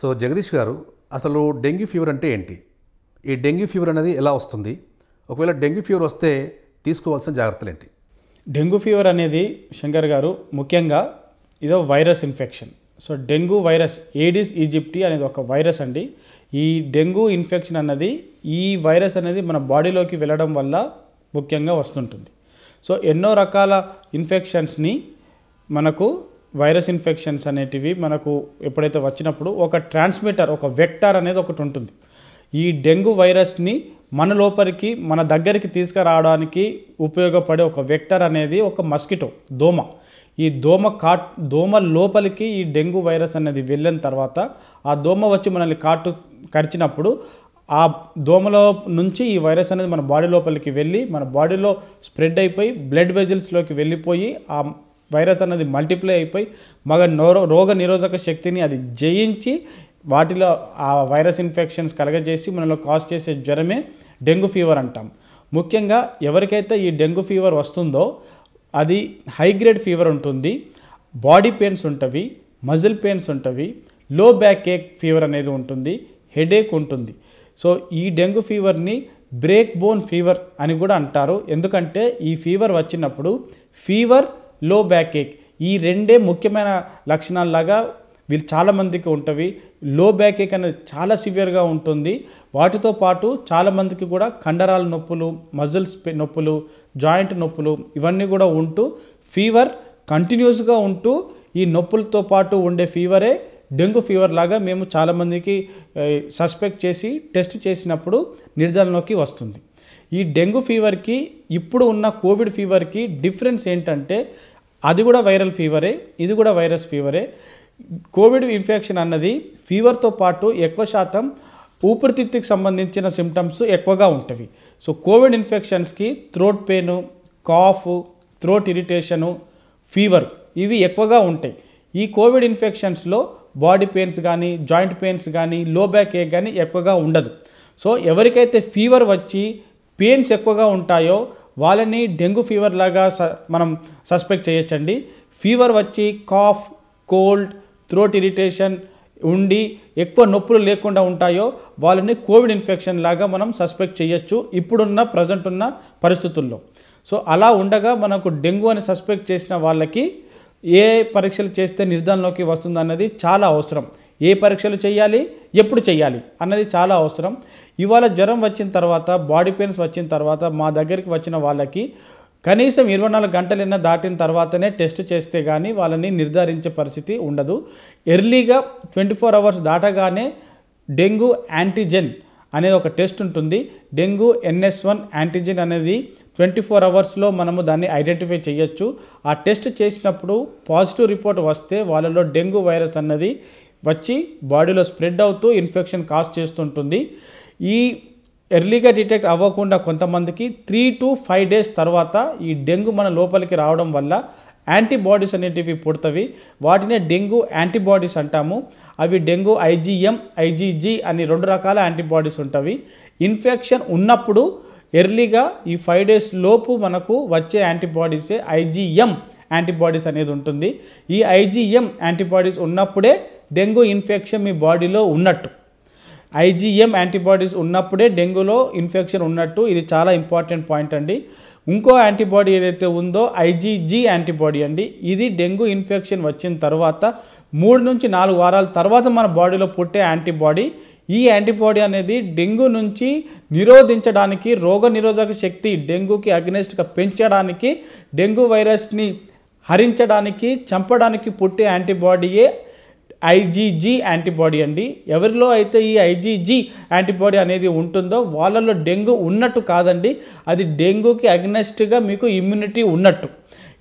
so Jagadish గారు అసలు dengue fever అంటే ఏంటి ఈ డెంగ్యూ ఫీవర్ అనేది ఎలా వస్తుంది ఒకవేళ డెంగ్యూ ఫీవర్ వస్తే తీసుకోవాల్సిన జాగ్రత్తలు ఏంటి డెంగ్యూ ఫీవర్ అనేది శంకర్ గారు ముఖ్యంగా ఇదో virus infection so dengue virus Aedes aegypti అనేది ఒక వైరస్ అండి ఈ డెంగ్యూ ఇన్ఫెక్షన్ అన్నది ఈ వైరస్ అనేది మన బాడీలోకి వెళ్ళడం వల్ల ముఖ్యంగా వస్తుంటుంది సో ఎన్నో రకాల ఇన్ఫెక్షన్స్ని మనకు వైరస్ ఇన్ఫెక్షన్స్ అనేటివి మనకు ఎప్పుడైతే వచ్చినప్పుడు ఒక ట్రాన్స్మిటర్ ఒక వెక్టార్ అనేది ఒకటి ఉంటుంది ఈ డెంగ్యూ వైరస్ని మన లోపలికి మన దగ్గరికి తీసుకురావడానికి ఉపయోగపడే ఒక వెక్టర్ అనేది ఒక మస్కిటో దోమ ఈ దోమ కాట్ దోమ లోపలికి ఈ డెంగ్యూ వైరస్ అనేది వెళ్ళిన తర్వాత ఆ దోమ వచ్చి మనల్ని కాటు కరిచినప్పుడు ఆ దోమలో నుంచి ఈ వైరస్ అనేది మన బాడీ లోపలికి వెళ్ళి మన బాడీలో స్ప్రెడ్ అయిపోయి బ్లడ్ వెజిల్స్లోకి వెళ్ళిపోయి ఆ వైరస్ అన్నది మల్టిప్లై అయిపోయి మగ నోరో రోగ నిరోధక శక్తిని అది జయించి వాటిలో ఆ వైరస్ ఇన్ఫెక్షన్స్ కలగజేసి మనలో కాజ్ చేసే జ్వరమే డెంగ్యూ ఫీవర్ అంటాం ముఖ్యంగా ఎవరికైతే ఈ డెంగ్యూ ఫీవర్ వస్తుందో అది హైగ్రేడ్ ఫీవర్ ఉంటుంది బాడీ పెయిన్స్ ఉంటవి మజిల్ పెయిన్స్ ఉంటవి లో బ్యాక్ ఏక్ ఫీవర్ అనేది ఉంటుంది హెడేక్ ఉంటుంది సో ఈ డెంగ్యూ ఫీవర్ని బ్రేక్ బోన్ ఫీవర్ అని కూడా అంటారు ఎందుకంటే ఈ ఫీవర్ వచ్చినప్పుడు ఫీవర్ లో బ్యాక్ ఏక్ ఈ రెండే ముఖ్యమైన లక్షణాలలాగా వీళ్ళు చాలామందికి ఉంటవి లో బ్యాక్ ఏక్ అనేది చాలా సివియర్గా ఉంటుంది వాటితో పాటు చాలామందికి కూడా కండరాల నొప్పులు మజిల్స్ నొప్పులు జాయింట్ నొప్పులు ఇవన్నీ కూడా ఉంటూ ఫీవర్ కంటిన్యూస్గా ఉంటూ ఈ నొప్పులతో పాటు ఉండే ఫీవరే డెంగ్యూ ఫీవర్ లాగా మేము చాలామందికి సస్పెక్ట్ చేసి టెస్ట్ చేసినప్పుడు నిర్ధారణలోకి వస్తుంది ఈ డెంగ్యూ ఫీవర్కి ఇప్పుడు ఉన్న కోవిడ్ ఫీవర్కి డిఫరెన్స్ ఏంటంటే అది కూడా వైరల్ ఫీవరే ఇది కూడా వైరస్ ఫీవరే కోవిడ్ ఇన్ఫెక్షన్ అన్నది ఫీవర్తో పాటు ఎక్కువ శాతం ఊపిరితిత్తికి సంబంధించిన సిమ్టమ్స్ ఎక్కువగా ఉంటవి సో కోవిడ్ ఇన్ఫెక్షన్స్కి throat pain cough throat irritation fever ఇవి ఎక్కువగా ఉంటాయి ఈ కోవిడ్ ఇన్ఫెక్షన్స్లో బాడీ పెయిన్స్ కానీ జాయింట్ పెయిన్స్ కానీ లో బ్యాక్ ఏక్ కానీ ఎక్కువగా ఉండదు సో ఎవరికైతే ఫీవర్ వచ్చి పెయిన్స్ ఎక్కువగా ఉంటాయో వాళ్ళని డెంగ్యూ ఫీవర్ లాగా మనం సస్పెక్ట్ చేయొచ్చండి ఫీవర్ వచ్చి కాఫ్ కోల్డ్ థ్రోట్ ఇరిటేషన్ ఉండి ఎక్కువ నొప్పులు లేకుండా ఉంటాయో వాళ్ళని కోవిడ్ ఇన్ఫెక్షన్ లాగా మనం సస్పెక్ట్ చేయొచ్చు ఇప్పుడున్న ప్రజెంట్ ఉన్న పరిస్థితుల్లో సో అలా ఉండగా మనకు డెంగ్యూ అని సస్పెక్ట్ చేసిన వాళ్ళకి ఏ పరీక్షలు చేస్తే నిర్ధారణలోకి వస్తుందన్నది చాలా అవసరం ఏ పరీక్షలు చేయాలి ఎప్పుడు చేయాలి అన్నది చాలా అవసరం ఇవాళ జ్వరం వచ్చిన తర్వాత బాడీ పెయిన్స్ వచ్చిన తర్వాత మా దగ్గరికి వచ్చిన వాళ్ళకి కనీసం ఇరవై నాలుగు గంటలైనా దాటిన తర్వాతనే టెస్ట్ చేస్తే కానీ వాళ్ళని నిర్ధారించే పరిస్థితి ఉండదు ఎర్లీగా ట్వంటీ ఫోర్ అవర్స్ దాటగానే డెంగ్యూ యాంటీజెన్ అనేది ఒక టెస్ట్ ఉంటుంది డెంగ్యూ ఎన్ఎస్ వన్ యాంటీజెన్ అనేది ట్వంటీ ఫోర్ అవర్స్లో మనము దాన్ని ఐడెంటిఫై చేయొచ్చు ఆ టెస్ట్ చేసినప్పుడు పాజిటివ్ రిపోర్ట్ వస్తే వాళ్ళలో డెంగ్యూ వైరస్ అన్నది వచ్చి బాడీలో స్ప్రెడ్ అవుతూ ఇన్ఫెక్షన్ కాస్ చేస్తుంటుంది ఈ ఎర్లీగా డిటెక్ట్ అవ్వకుండా కొంతమందికి త్రీ టు ఫైవ్ డేస్ తర్వాత ఈ డెంగ్యూ మన లోపలికి రావడం వల్ల యాంటీబాడీస్ అనేటివి పుడతవి వాటినే డెంగ్యూ యాంటీబాడీస్ అంటాము అవి డెంగ్యూ ఐజీఎం ఐజీజీ అని రెండు రకాల యాంటీబాడీస్ ఉంటాయి ఇన్ఫెక్షన్ ఉన్నప్పుడు ఎర్లీగా ఈ ఫైవ్ డేస్ లోపు మనకు వచ్చే యాంటీబాడీసే ఐజీఎం యాంటీబాడీస్ అనేది ఉంటుంది ఈ ఐజీఎం యాంటీబాడీస్ ఉన్నప్పుడే డెంగ్యూ ఇన్ఫెక్షన్ మీ బాడీలో ఉన్నట్టు ఐజీఎం యాంటీబాడీస్ ఉన్నప్పుడే డెంగ్యూలో ఇన్ఫెక్షన్ ఉన్నట్టు ఇది చాలా ఇంపార్టెంట్ పాయింట్ అండి ఇంకో యాంటీబాడీ ఏదైతే ఉందో ఐజీజీ యాంటీబాడీ అండి ఇది డెంగ్యూ ఇన్ఫెక్షన్ వచ్చిన తర్వాత మూడు నుంచి నాలుగు వారాల తర్వాత మన బాడీలో పుట్టే యాంటీబాడీ ఈ యాంటీబాడీ అనేది డెంగ్యూ నుంచి నిరోధించడానికి రోగ నిరోధక శక్తి డెంగ్యూకి అగ్నెస్ట్గా పెంచడానికి డెంగ్యూ వైరస్ని హరించడానికి చంపడానికి పుట్టే యాంటీబాడీయే ఐజీజీ యాంటీబాడీ అండి ఎవరిలో అయితే ఈ ఐజీజీ యాంటీబాడీ అనేది ఉంటుందో వాళ్ళలో డెంగ్యూ ఉన్నట్టు కాదండి అది డెంగ్యూకి అగ్నెస్ట్గా మీకు ఇమ్యూనిటీ ఉన్నట్టు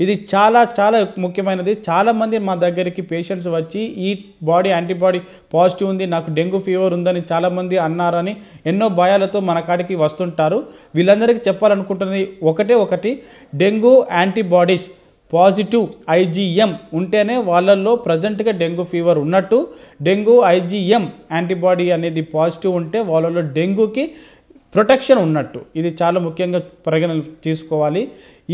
ఇది చాలా చాలా ముఖ్యమైనది చాలామంది మా దగ్గరికి పేషెంట్స్ వచ్చి ఈ బాడీ యాంటీబాడీ పాజిటివ్ ఉంది నాకు డెంగ్యూ ఫీవర్ ఉందని చాలామంది అన్నారని ఎన్నో భయాలతో మన కాడికి వస్తుంటారు వీళ్ళందరికీ చెప్పాలనుకుంటున్నది ఒకటే ఒకటి డెంగ్యూ యాంటీబాడీస్ పాజిటివ్ ఐజీఎం ఉంటేనే వాళ్ళల్లో ప్రజెంట్గా డెంగ్యూ ఫీవర్ ఉన్నట్టు డెంగ్యూ ఐజీఎం యాంటీబాడీ అనేది పాజిటివ్ ఉంటే వాళ్ళలో డెంగ్యూకి ప్రొటెక్షన్ ఉన్నట్టు ఇది చాలా ముఖ్యంగా పరిగణ తీసుకోవాలి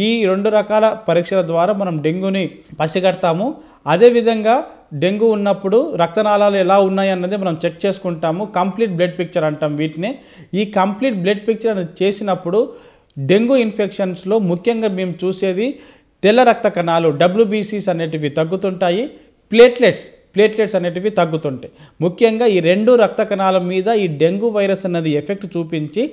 ఈ రెండు రకాల పరీక్షల ద్వారా మనం డెంగ్యూని పసిగడతాము అదేవిధంగా డెంగ్యూ ఉన్నప్పుడు రక్తనాళాలు ఎలా ఉన్నాయి అన్నది మనం చెక్ చేసుకుంటాము కంప్లీట్ బ్లడ్ పిక్చర్ అంటాం వీటిని ఈ కంప్లీట్ బ్లడ్ పిక్చర్ అనేది చేసినప్పుడు డెంగ్యూ ఇన్ఫెక్షన్స్లో ముఖ్యంగా మేము చూసేది తెల్ల రక్త కణాలు డబ్ల్యూబీసీస్ అనేటివి తగ్గుతుంటాయి ప్లేట్లెట్స్ ప్లేట్లెట్స్ అనేటివి తగ్గుతుంటాయి ముఖ్యంగా ఈ రెండు రక్త కణాల మీద ఈ డెంగ్యూ వైరస్ అనేది ఎఫెక్ట్ చూపించి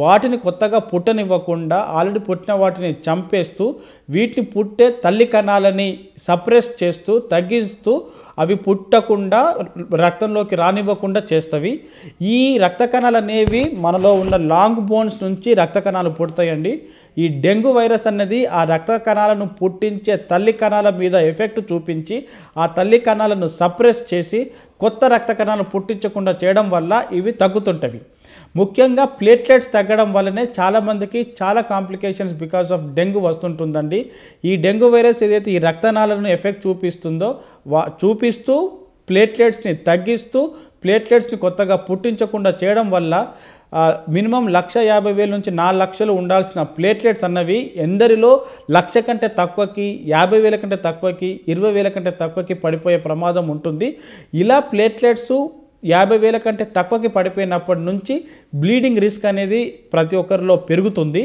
వాటిని కొత్తగా పుట్టనివ్వకుండా ఆల్రెడీ పుట్టిన వాటిని చంపేస్తూ వీటిని పుట్టే తల్లి కణాలని సప్రెస్ చేస్తూ తగ్గిస్తూ అవి పుట్టకుండా రక్తంలోకి రానివ్వకుండా చేస్తవి ఈ రక్త కణాలు అనేవి మనలో ఉన్న లాంగ్ బోన్స్ నుంచి రక్త కణాలు పుడతాయండి ఈ డెంగ్యూ వైరస్ అనేది ఆ రక్త కణాలను పుట్టించే తల్లి కణాల మీద ఎఫెక్ట్ చూపించి ఆ తల్లి కణాలను సప్రెస్ చేసి కొత్త రక్త కణాలను పుట్టించకుండా చేయడం వల్ల ఇవి తగ్గుతుంటవి ముఖ్యంగా ప్లేట్లెట్స్ తగ్గడం వల్లనే చాలామందికి చాలా కాంప్లికేషన్స్ బికాస్ ఆఫ్ డెంగ్యూ వస్తుంటుందండి ఈ డెంగ్యూ వైరస్ ఏదైతే ఈ రక్తనాళాలను ఎఫెక్ట్ చూపిస్తుందో వా చూపిస్తూ ప్లేట్లెట్స్ని తగ్గిస్తూ ప్లేట్లెట్స్ని కొత్తగా పుట్టించకుండా చేయడం వల్ల మినిమం లక్ష యాభై వేల నుంచి నాలుగు లక్షలు ఉండాల్సిన ప్లేట్లెట్స్ అన్నవి ఎందరిలో లక్ష కంటే తక్కువకి యాభై వేల కంటే తక్కువకి ఇరవై వేల కంటే తక్కువకి పడిపోయే ప్రమాదం ఉంటుంది ఇలా ప్లేట్లెట్స్ యాభై వేల కంటే తక్కువకి పడిపోయినప్పటి నుంచి బ్లీడింగ్ రిస్క్ అనేది ప్రతి ఒక్కరిలో పెరుగుతుంది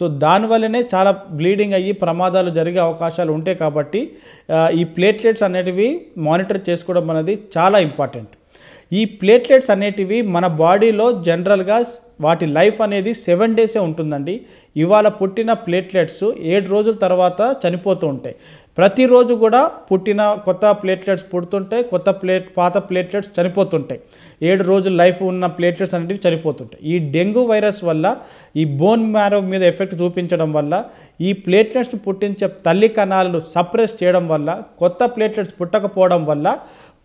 సో దానివల్లనే చాలా బ్లీడింగ్ అయ్యి ప్రమాదాలు జరిగే అవకాశాలు ఉంటాయి కాబట్టి ఈ ప్లేట్లెట్స్ అనేటివి మానిటర్ చేసుకోవడం అనేది చాలా ఇంపార్టెంట్ ఈ ప్లేట్లెట్స్ అనేటివి మన బాడీలో జనరల్గా వాటి లైఫ్ అనేది సెవెన్ డేసే ఉంటుందండి ఇవాళ పుట్టిన ప్లేట్లెట్స్ ఏడు రోజుల తర్వాత చనిపోతూ ఉంటాయి ప్రతిరోజు కూడా పుట్టిన కొత్త ప్లేట్లెట్స్ పుడుతుంటాయి కొత్త ప్లేట్ పాత ప్లేట్లెట్స్ చనిపోతుంటాయి ఏడు రోజులు లైఫ్ ఉన్న ప్లేట్లెట్స్ అనేవి చనిపోతుంటాయి ఈ డెంగ్యూ వైరస్ వల్ల ఈ బోన్ మ్యారో మీద ఎఫెక్ట్ చూపించడం వల్ల ఈ ప్లేట్లెట్స్ పుట్టించే తల్లి కణాలను సప్రెస్ చేయడం వల్ల కొత్త ప్లేట్లెట్స్ పుట్టకపోవడం వల్ల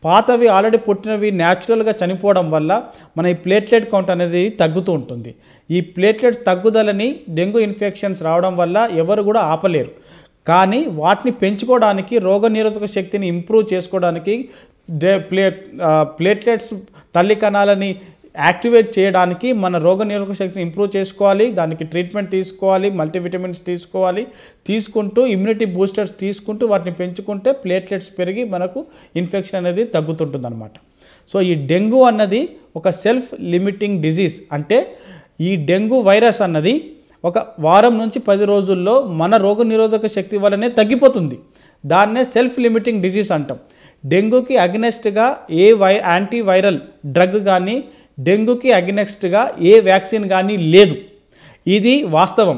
పాతవి ఆల్రెడీ పుట్టినవి న్యాచురల్గా చనిపోవడం వల్ల మన ఈ ప్లేట్లెట్ కౌంట్ అనేది తగ్గుతూ ఉంటుంది ఈ ప్లేట్లెట్ తగ్గుదలని డెంగ్యూ ఇన్ఫెక్షన్స్ రావడం వల్ల ఎవరు కూడా ఆపలేరు కానీ వాటిని పెంచుకోవడానికి రోగనిరోధక శక్తిని ఇంప్రూవ్ చేసుకోవడానికి ప్లే ప్లేట్లెట్స్ తల్లి కణాలని యాక్టివేట్ చేయడానికి మన రోగ నిరోధక శక్తిని ఇంప్రూవ్ చేసుకోవాలి దానికి ట్రీట్మెంట్ తీసుకోవాలి మల్టీవిటమిన్స్ తీసుకోవాలి తీసుకుంటూ ఇమ్యూనిటీ బూస్టర్స్ తీసుకుంటూ వాటిని పెంచుకుంటే ప్లేట్లెట్స్ పెరిగి మనకు ఇన్ఫెక్షన్ అనేది తగ్గుతుంటుందన్నమాట సో ఈ డెంగ్యూ అన్నది ఒక సెల్ఫ్ లిమిటింగ్ డిజీజ్ అంటే ఈ డెంగ్యూ వైరస్ అన్నది ఒక వారం నుంచి పది రోజుల్లో మన రోగ నిరోధక శక్తి వల్లనే తగ్గిపోతుంది దాన్నే సెల్ఫ్ లిమిటింగ్ డిజీజ్ అంటాం డెంగ్యూకి అగ్నెస్ట్గా ఏ వై యాంటీవైరల్ డ్రగ్ కానీ డెంగ్యూకి అగ్నెక్స్ట్గా ఏ వ్యాక్సిన్ కానీ లేదు ఇది వాస్తవం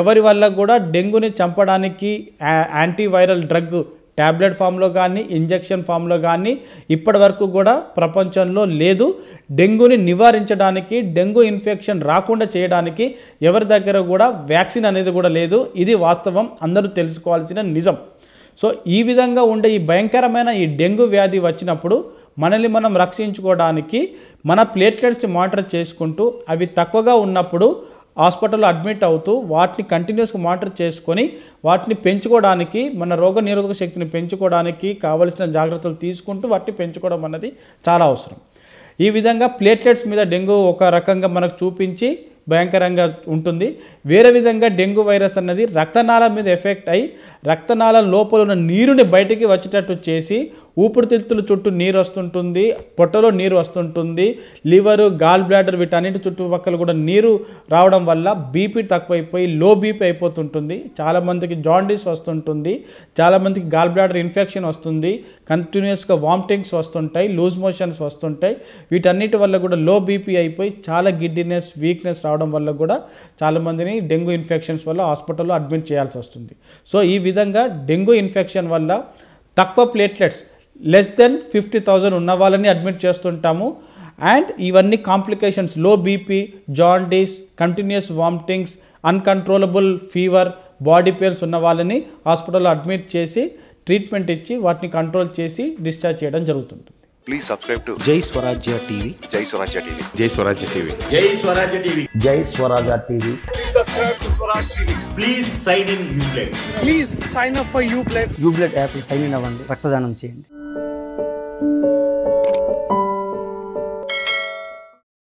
ఎవరి వల్ల కూడా డెంగ్యూని చంపడానికి యాంటీవైరల్ డ్రగ్ ట్యాబ్లెట్ ఫామ్లో కానీ ఇంజెక్షన్ ఫామ్లో కానీ ఇప్పటి వరకు కూడా ప్రపంచంలో లేదు డెంగ్యూని నివారించడానికి డెంగ్యూ ఇన్ఫెక్షన్ రాకుండా చేయడానికి ఎవరి దగ్గర కూడా వ్యాక్సిన్ అనేది కూడా లేదు ఇది వాస్తవం అందరూ తెలుసుకోవాల్సిన నిజం సో ఈ విధంగా ఉండే ఈ భయంకరమైన ఈ డెంగ్యూ వ్యాధి వచ్చినప్పుడు మనల్ని మనం రక్షించుకోవడానికి మన ప్లేట్లెట్స్ని మానిటర్ చేసుకుంటూ అవి తక్కువగా ఉన్నప్పుడు హాస్పిటల్లో అడ్మిట్ అవుతూ వాటిని కంటిన్యూస్గా మానిటర్ చేసుకొని వాటిని పెంచుకోవడానికి మన రోగ నిరోధక శక్తిని పెంచుకోవడానికి కావలసిన జాగ్రత్తలు తీసుకుంటూ వాటిని పెంచుకోవడం అన్నది చాలా అవసరం ఈ విధంగా ప్లేట్లెట్స్ మీద డెంగ్యూ ఒక రకంగా మనకు చూపించి భయంకరంగా ఉంటుంది వేరే విధంగా డెంగ్యూ వైరస్ అన్నది రక్తనాళం మీద ఎఫెక్ట్ అయ్యి రక్తనాళం లోపల ఉన్న నీరుని బయటికి వచ్చేటట్టు చేసి ఊపిరితిత్తుల చుట్టూ నీరు వస్తుంటుంది పొట్టలో నీరు వస్తుంటుంది లివర్ గాల్ బ్లాడర్ వీటన్నిటి చుట్టుపక్కల కూడా నీరు రావడం వల్ల బీపీ తక్కువైపోయి లో బీపీ అయిపోతుంటుంది చాలామందికి జాండీస్ వస్తుంటుంది చాలామందికి గాల్ బ్లాడర్ ఇన్ఫెక్షన్ వస్తుంది కంటిన్యూస్గా వామిటింగ్స్ వస్తుంటాయి లూజ్ మోషన్స్ వస్తుంటాయి వీటన్నిటి వల్ల కూడా లో బీపీ అయిపోయి చాలా గిడ్డినెస్ వీక్నెస్ రావడం వల్ల కూడా చాలామందిని డెంగ్యూ ఇన్ఫెక్షన్స్ వల్ల హాస్పిటల్లో అడ్మిట్ చేయాల్సి వస్తుంది సో ఈ విధంగా డెంగ్యూ ఇన్ఫెక్షన్ వల్ల తక్కువ platelets less than fifty thousand ఉన్న వాళ్ళని అడ్మిట్ చేస్తుంటాము అండ్ ఇవన్నీ కాంప్లికేషన్స్ లో BP jaundice continuous vomitings uncontrollable fever body pains ఉన్న వాళ్ళని హాస్పిటల్లో అడ్మిట్ చేసి ట్రీట్మెంట్ ఇచ్చి వాటిని కంట్రోల్ చేసి డిశ్చార్జ్ చేయడం జరుగుతుంది ప్లీజ్ సబ్స్క్రైబ్ టు జై స్వరాజ్య టీవీ జై స్వరాజ్య టీవీ జై స్వరాజ్య టీవీ జై స్వరాజ్య టీవీ జై Swarajya TV please subscribe to Swaraj TV please sign in Yublet please sign up for Yublet Yublet app sign in అవ్వండి రక్తదానం చేయండి